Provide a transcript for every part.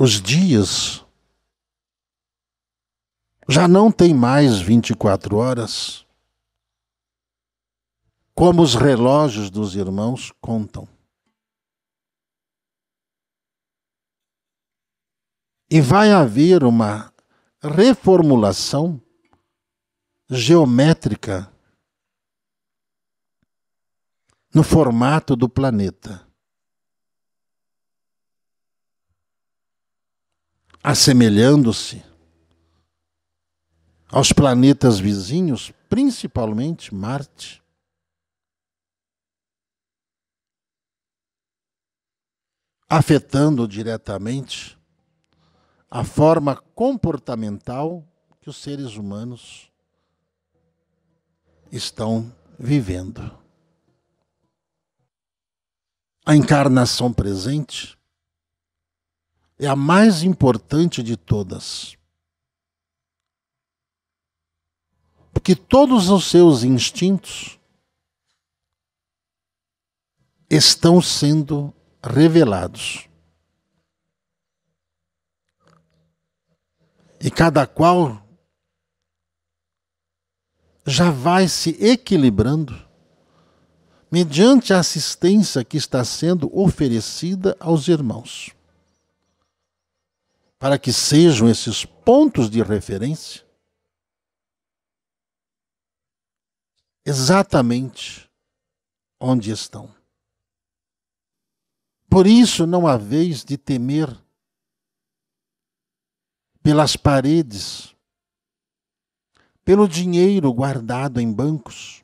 os dias já não têm mais 24 horas, como os relógios dos irmãos contam. E vai haver uma reformulação geométrica no formato do planeta. assemelhando-se aos planetas vizinhos, principalmente Marte. Afetando diretamente a forma comportamental que os seres humanos estão vivendo. A encarnação presente é a mais importante de todas. Porque todos os seus instintos estão sendo revelados. E cada qual já vai se equilibrando mediante a assistência que está sendo oferecida aos irmãos para que sejam esses pontos de referência exatamente onde estão. Por isso não há vez de temer pelas paredes, pelo dinheiro guardado em bancos,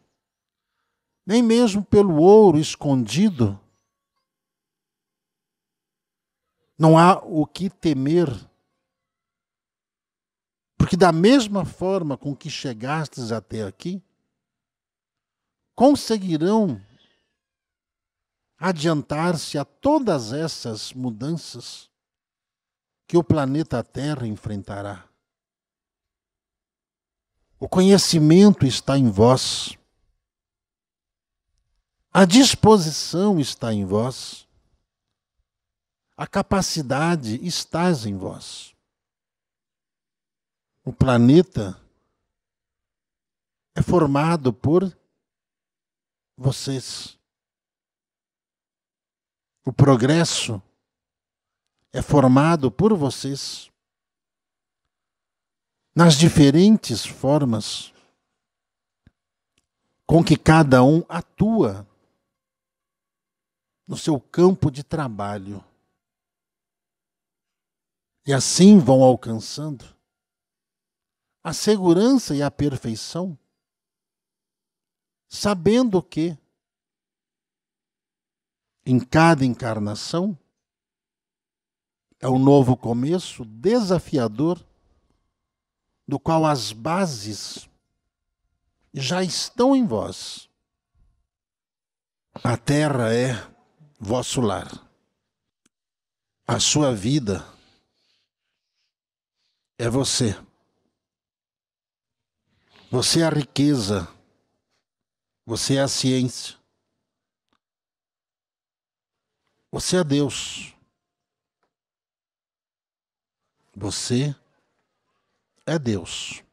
nem mesmo pelo ouro escondido Não há o que temer. Porque, da mesma forma com que chegastes até aqui, conseguirão adiantar-se a todas essas mudanças que o planeta Terra enfrentará. O conhecimento está em vós. A disposição está em vós. A capacidade estás em vós. O planeta é formado por vocês. O progresso é formado por vocês. Nas diferentes formas com que cada um atua no seu campo de trabalho e assim vão alcançando a segurança e a perfeição, sabendo que em cada encarnação é um novo começo desafiador, do qual as bases já estão em vós. A terra é vosso lar. A sua vida é você. Você é a riqueza. Você é a ciência. Você é Deus. Você é Deus.